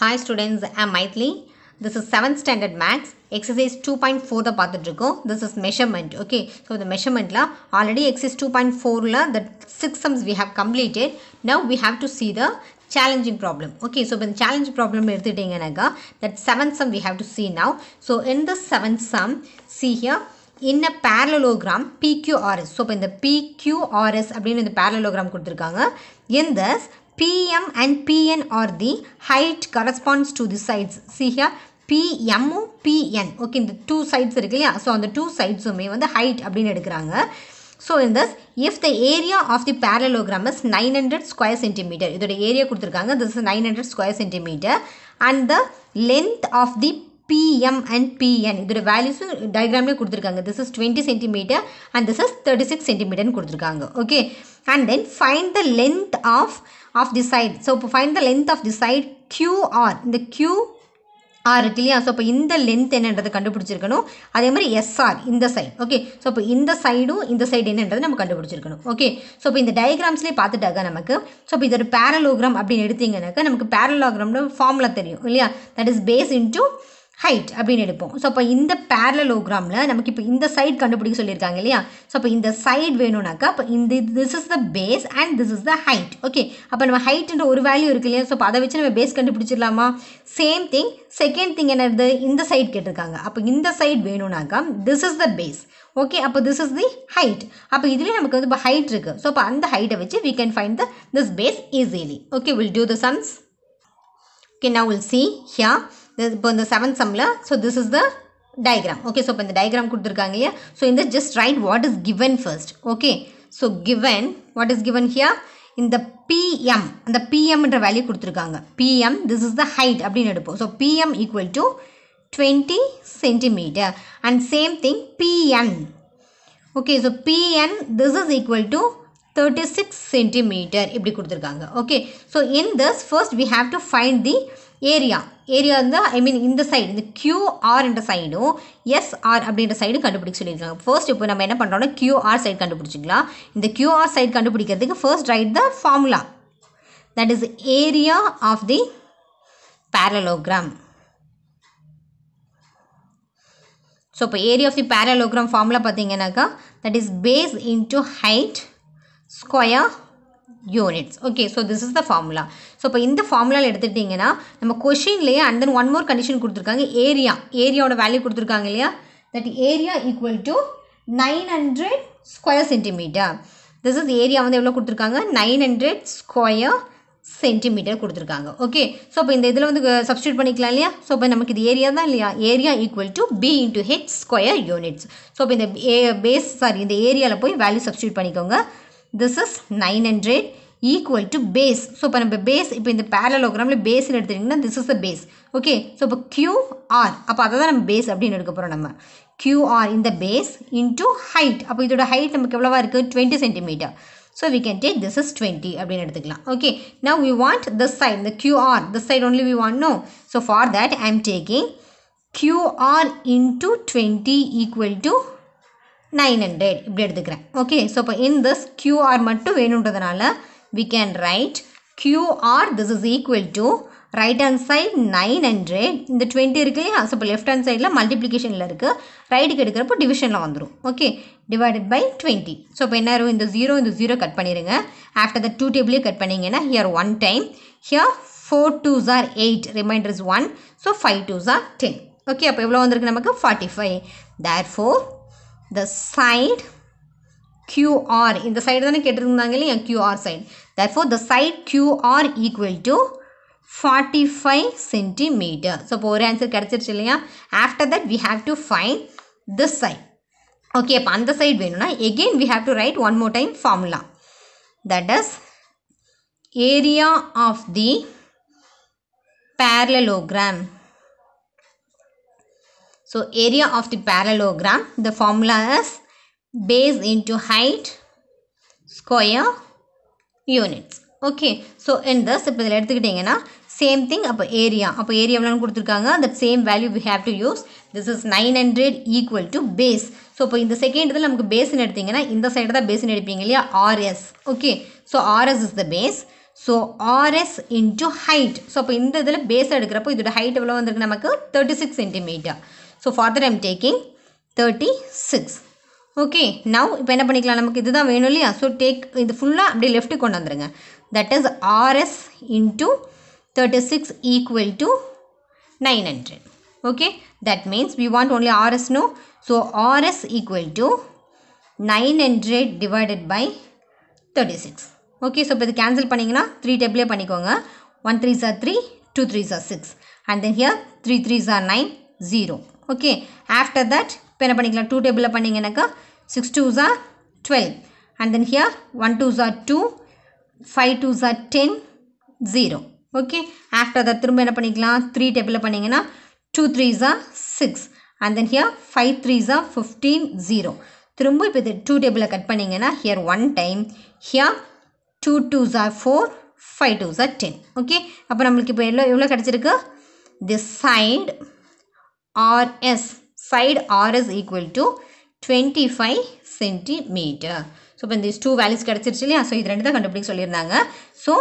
Hi students I'm Maithili this is seventh standard maths exercise two point four பார்த்துட்ருக்கோம் this is measurement okay so இந்த மெஷர்மெண்ட்டில் already exercise two point four the six sums we have completed now we have to see the challenging problem okay so இப்போ இந்த challenging problem எடுத்துட்டிங்கனாக்கா that seventh sum we have to see now so in the seventh sum see here in a parallelogram PQRS so இப்போ இந்த PQRS அப்படின்னு இந்த parallelogram கொடுத்துருக்காங்க இன் தஸ் PM and PN are the height corresponds to the sides. See here, PMO, PN. Okay, இந்த two sides இருக்கு இல்லையா so அந்த two sidesuமே வந்து height அப்படின்னு எடுக்கிறாங்க ஸோ இந்த if the area of the parallelogram is nine hundred square centimetre இதோட area கொடுத்துருக்காங்க this is nine hundred square centimetre and the length of the PM and PN இதோட வேல்யூஸும் டயக்ராம்லேயே கொடுத்துருக்காங்க this is twenty centimetre and this is thirty six சென்டிமீட்டர்னு கொடுத்துருக்காங்க okay and then find the length of of the side so இப்போ find the length of the side QR இந்த Q R இருக்கு இல்லையா ஸோ இப்போ இந்த லென்த் என்னன்றது கண்டுபிடிச்சிருக்கணும் அதே மாதிரி எஸ்ஆர் இந்த சைட் ஓகே ஸோ இப்போ இந்த சைடும் இந்த சைடு என்னன்றது நம்ம கண்டுபிடிச்சிருக்கணும் ஓகே ஸோ இப்போ இந்த டயக்ராம்ஸ்லேயே பார்த்துட்டாக்கா நமக்கு ஸோ இப்போ இதோட பேரலோகிராம் அப்படின்னு எடுத்தீங்கன்னாக்கா நமக்கு பேரலோகிராம்னு ஃபார்முலா தெரியும் இல்லையா that is base into height அப்படின்னு எடுப்போம் ஸோ அப்போ இந்த பேரலோகிராமில் நமக்கு இப்போ இந்த சைட் கண்டுபிடிக்க சொல்லியிருக்காங்க இல்லையா ஸோ அப்போ இந்த சைட் வேணும்னாக்கா அப்போ இந்த this is the base and this is the height okay அப்போ நம்ம ஹைட்டுன்ற ஒரு வேல்யூ இருக்கு இல்லையா ஸோ அப்போ அதை வச்சு நம்ம பேஸ் கண்டுபிடிச்சிடலாமா சேம் திங் செகண்ட் திங் என்னது இந்த சைட் கேட்டிருக்காங்க அப்போ இந்த சைட் வேணும்னாக்கா this is the base okay அப்போ திஸ் இஸ் தி ஹைட் அப்போ இதுலேயே நமக்கு வந்து இப்போ ஹைட் இருக்குது ஸோ அப்போ அந்த ஹைட்டை வச்சு we can find the this base easily okay will do the sums okay நான் வில் சி ஹியா இப்போ இந்த செவன்த் சம்மில் so this is the diagram okay so இப்போ இந்த டயக்ராம் கொடுத்துருக்காங்க இல்லையா ஸோ இந்த just write what is given first okay so given what is given here இந்த பிஎம் அந்த பிஎம்ன்ற வேல்யூ கொடுத்துருக்காங்க PM this is the height அப்படின்னு எடுப்போம் so PM equal to twenty centimetre and same thing PN okay so PN this is equal to thirty six centimetre இப்படி கொடுத்துருக்காங்க okay so in this first we have to find the area area இருந்தால் I மீன் இந்த side இந்த என்ற சைடும் SR அப்படின்ற side கண்டுபிடிக்க சொல்லியிருக்காங்க ஃபர்ஸ்ட் இப்போ நம்ம என்ன பண்ணுறோம்னா கியூஆர் சைடு கண்டுபிடிச்சிக்கலாம் இந்த கியூஆர் சைடு கண்டுபிடிக்கிறதுக்கு first write the formula that is area of the parallelogram so இப்போ area of the parallelogram formula பார்த்தீங்கன்னாக்கா that is base into height square units okay so this is the formula so இப்போ இந்த ஃபார்முலாவில் எடுத்துட்டிங்கன்னா நம்ம கொஷின்லேயே and then one more condition கொடுத்துருக்காங்க area ஏரியாவோட வேல்யூ கொடுத்துருக்காங்க இல்லையா that area equal to nine hundred square centimetre this is area வந்து எவ்வளோ கொடுத்துருக்காங்க நைன் ஹண்ட்ரட் ஸ்கொயர் சென்டிமீட்டர் கொடுத்துருக்காங்க ஓகே ஸோ இப்போ இந்த இதில் வந்து சப்ஸ்டியூட் பண்ணிக்கலாம் இல்லையா ஸோ இப்போ நமக்கு இது ஏரியா தான் இல்லையா area equal to B into H square units so இப்போ இந்த ஏ பேஸ் சாரி இந்த ஏரியாவில் போய் வேல்யூ சப்ஸ்டியூட் பண்ணிக்கோங்க this is nine hundred equal to base so இப்போ நம்ம பேஸ் இப்போ இந்த பேரலோகிராமில் பேஸ்னு எடுத்துட்டிங்கன்னா this is the base okay so இப்போ கியூஆர் அப்போ அதை தான் நம்ம பேஸ் அப்படின்னு எடுக்க போகிறோம் நம்ம கியூஆர் இந்த பேஸ் இன்டூ ஹைட் அப்போ இதோட ஹைட் நமக்கு எவ்வளோவா இருக்குது twenty centimetre so we can take this is twenty அப்படின்னு எடுத்துக்கலாம் okay now we want this side இந்த QR this side only we want no so for that I'm taking QR into twenty equal to nine hundred இப்படி எடுத்துக்கிறேன் okay so இப்போ in this QR மட்டும் வேணுன்றதுனால we can write QR this is equal to right hand side nine hundred இந்த twenty இருக்கு இல்லையா so இப்போ left hand சைடில் மல்டிப்ளிகேஷனில் இருக்குது ரைட்டுக்கு எடுக்கிறப்போ டிவிஷனில் வந்துடும் okay divided by twenty so இப்போ என்ன இருக்கும் இந்த ஜீரோ இந்த ஜீரோ கட் பண்ணிடுங்க ஆஃப்டர் த டூ டேபிளே கட் பண்ணிங்கன்னா here one time here four two are eight remainder is one so five twos are ten okay அப்போ எவ்வளோ வந்திருக்கு நமக்கு forty five therefore the side QR. In the side, then get it QR side. Therefore, the side QR equal to 45 centimeter. So, poor answer. After that, we have to find this side. Okay, on the side, again, we have to write one more time formula. That is area of the parallelogram. So area of the parallelogram, the formula is base into height square units. Okay so in thus இப்போ இதில் எடுத்துக்கிட்டிங்கன்னா same thing அப்போ area அப்போ area எவ்வளோன்னு கொடுத்துருக்காங்க அந்த same value we have to use this is nine hundred equal to base so இப்போ இந்த செகண்ட் இதில் நமக்கு பேஸ்ன்னு எடுத்திங்கன்னா இந்த சைடு தான் பேஸ்ன்னு எடுப்பீங்க இல்லையா RS okay so RS is the base so RS into height so அப்போ இந்த இதில் பேஸ் எடுக்கிறப்போ இதோட ஹைட் எவ்வளோ வந்திருக்கு நமக்கு thirty six centimetre so further I'm taking thirty six okay now இப்போ என்ன பண்ணிக்கலாம் நமக்கு இதுதான் வேணும் இல்லையா ஸோ டேக் இது ஃபுல்லாக அப்படியே லெஃப்ட்டு கொண்டு வந்துடுங்க that is RS into thirty six equal to nine hundred okay that means we want only RS no so RS equal to nine hundred divided by thirty six okay so இப்போ இது cancel பண்ணிங்கன்னா three டேபிளே பண்ணிக்கோங்க one three சார் three two three சார் six and then here three three சார் nine zero okay after that இப்போ என்ன பண்ணிக்கலாம் டூ டேபிளில் பண்ணிங்கனாக்கா சிக்ஸ் டூ ஜா twelve and then here one two ஜா டூ ஃபைவ் டூ ஜா ten zero okay after that திரும்ப என்ன பண்ணிக்கலாம் த்ரீ டேபிளில் பண்ணிங்கன்னா டூ த்ரீ ஜா six and then here five three ஜா ஃபிஃப்டீன் ஜீரோ திரும்ப இப்போ இது டூ டேபிளில் கட் பண்ணிங்கன்னா here one time here two two ஜா ஃபோர் ஃபைவ் டூ ஜா டென் ஓகே அப்போ நம்மளுக்கு இப்போ எவ்வளோ எவ்வளோ கிடச்சிருக்கு the side RS side RS equal to 25 centimeter. So, இப்போ இந்த டூ வேல்யூஸ் கிடச்சிருச்சு இல்லையா ஸோ இது ரெண்டு தான் கண்டுபிடிக்க சொல்லியிருந்தாங்க ஸோ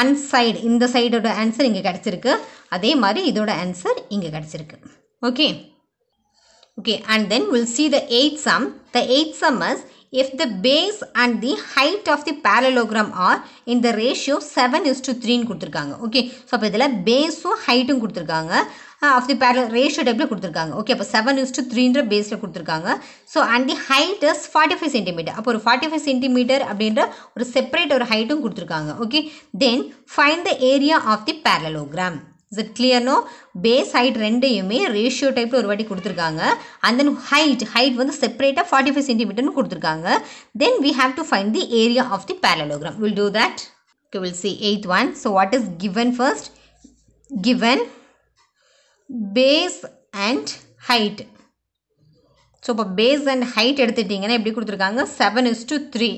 ஒன் சைடு இந்த சைடோட ஆன்சர் இங்கே கிடச்சிருக்கு அதே மாதிரி இதோட ஆன்சர் இங்கே கிடச்சிருக்கு okay okay and then we'll see the eighth sum the eighth sum is if the base and the height of the parallelogram are in the ratio 7 is to 3 கொடுத்துருக்காங்க okay so அப்போ இதில் பேஸும் ஹைட்டும் கொடுத்துருக்காங்க of the barrel ratio டைப்பில் கொடுத்துருக்காங்க okay அப்போ seven is த்ரீன்ற பேஸில் கொடுத்துருக்காங்க so and the height is forty five centimetre அப்போ ஒரு ஃபார்ட்டி ஃபைவ் சென்டிமீட்டர் அப்படின்ற ஒரு செப்பரேட் ஒரு ஹைட்டும் கொடுத்துருக்காங்க okay then find the area of the parallelogram is it clear no base height ரெண்டையுமே ரேஷியோ டைப்பில் ஒரு வாட்டி கொடுத்துருக்காங்க அண்ட் தென் ஹைட் ஹைட் வந்து செப்பரேட்டாக ஃபார்ட்டி ஃபைவ் சென்டிமீட்டர்னு கொடுத்துருக்காங்க then we have to find the area of the parallelogram we'll do that okay we'll see eighth one so what is given first given base and height so இப்போ base and height எடுத்துட்டிங்கன்னா எப்படி கொடுத்துருக்காங்க seven is to three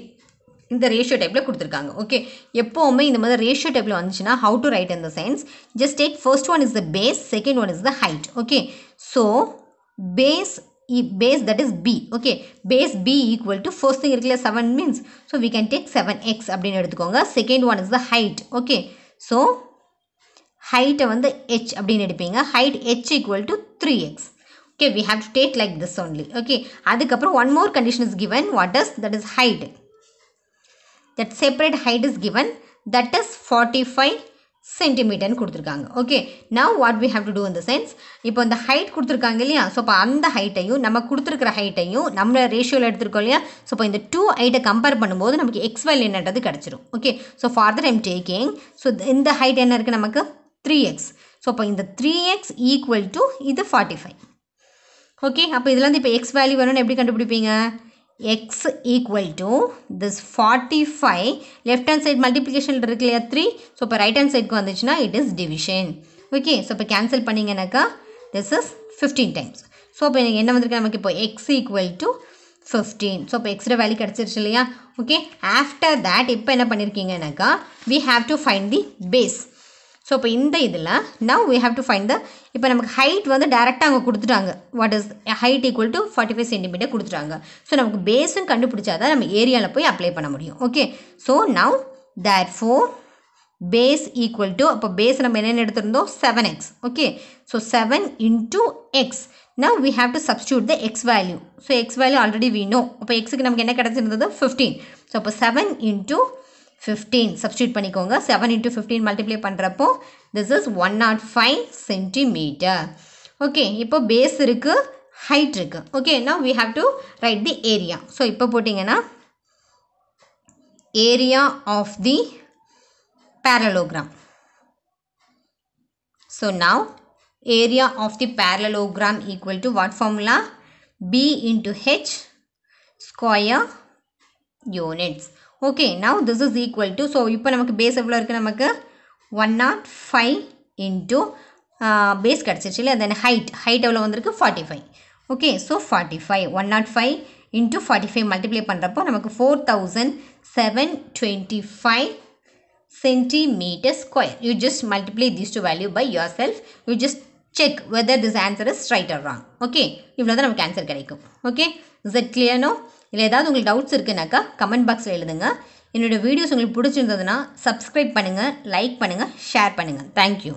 இந்த ratio டைப்பில் கொடுத்துருக்காங்க okay எப்போவுமே இந்த மாதிரி ரேஷியோ டைப்பில் வந்துச்சுன்னா ஹவு டு ரைட் இந்த science just take first one is the base second one is the height okay so base base that is B okay base B equal to first thing இருக்குல்ல means so we can take seven X அப்படின்னு எடுத்துக்கோங்க second one is the height okay so ஹைட்டை வந்து H அப்படின்னு எடுப்பீங்க height H equal to three X okay we have to take like this only okay அதுக்கப்புறம் one more condition is given what is that is height that separate height is given that is forty five சென்டிமீட்டர்னு கொடுத்துருக்காங்க okay now what we have to do இந்த sense இப்போ இந்த height கொடுத்துருக்காங்க இல்லையா so இப்போ அந்த ஹைட்டையும் நம்ம கொடுத்துருக்குற ஹைட்டையும் நம்ம ரேஷியோவில் எடுத்துருக்கோம் இல்லையா ஸோ இப்போ இந்த டூ ஹைட்டை கம்பேர் பண்ணும்போது நமக்கு எக்ஸ் வேல்யூ என்னன்றது கிடச்சிரும் okay so further I'm taking so இந்த ஹைட் என்ன இருக்குது நமக்கு த்ரீ எக்ஸ் ஸோ அப்போ இந்த த்ரீ எக்ஸ் ஈக்குவல் டு இது 45. ஃபைவ் ஓகே அப்போ இதுலேருந்து இப்போ எக்ஸ் வேல்யூ வரும்னு எப்படி கண்டுபிடிப்பீங்க X equal to this 45, five left hand side multiplication 3, so three so இப்போ ரைட் ஹேண்ட் சைடுக்கு வந்துச்சுன்னா it is division okay so இப்போ கேன்சல் பண்ணிங்கனாக்கா this is fifteen times so இப்போ என்ன வந்திருக்கு நமக்கு இப்போ X equal to fifteen so இப்போ எக்ஸ்ட்ரா வேல்யூ கிடச்சிருச்சு இல்லையா ஓகே ஆஃப்டர் இப்போ என்ன பண்ணியிருக்கீங்கனாக்கா we have to find the base so இப்போ இந்த இதில் now we have to find the இப்போ நமக்கு ஹைட் வந்து டேரெக்டாக அங்கே கொடுத்துட்டாங்க what is height equal to forty five centimetre கொடுத்துட்டாங்க ஸோ நமக்கு பேஸும் கண்டுபிடிச்சா தான் நம்ம ஏரியாவில் போய் அப்ளை பண்ண முடியும் okay so now therefore base equal to அப்போ பேஸ் நம்ம என்னென்ன எடுத்திருந்தோம் seven X okay so seven into X now we have to substitute the X value so X value already வீணும் அப்போ எக்ஸுக்கு நமக்கு என்ன கிடச்சிருந்தது ஃபிஃப்டீன் ஸோ அப்போ seven into 15 substitute panikonga 7 into 15 multiply pandrappo this is 105 centimeter okay ipo base irukku height irukku okay now we have to write the area so putting pottinga na area of the parallelogram so now area of the parallelogram equal to what formula b into h square units okay now this is equal to so இப்போ நமக்கு base எவ்வளோ இருக்குது நமக்கு one nought five into base கிடச்சிருச்சு இல்லை then height height எவ்வளோ வந்திருக்கு forty five okay so forty five one nought five into forty five multiply பண்ணுறப்போ நமக்கு four thousand seven twenty five centimetre you just multiply these two value by value self you just check whether this answer is right or wrong okay இவ்வளோ தான் நமக்கு answer கிடைக்கும் okay is it clear no இல்லை ஏதாவது உங்களுக்கு doubts இருக்குன்னாக்கா comment பாக்ஸில் எழுதுங்க என்னோடய வீடியோஸ் உங்களுக்கு பிடிச்சிருந்ததுன்னா சப்ஸ்கிரைப் பண்ணுங்கள் லைக் பண்ணுங்கள் ஷேர் பண்ணுங்கள் தேங்க்யூ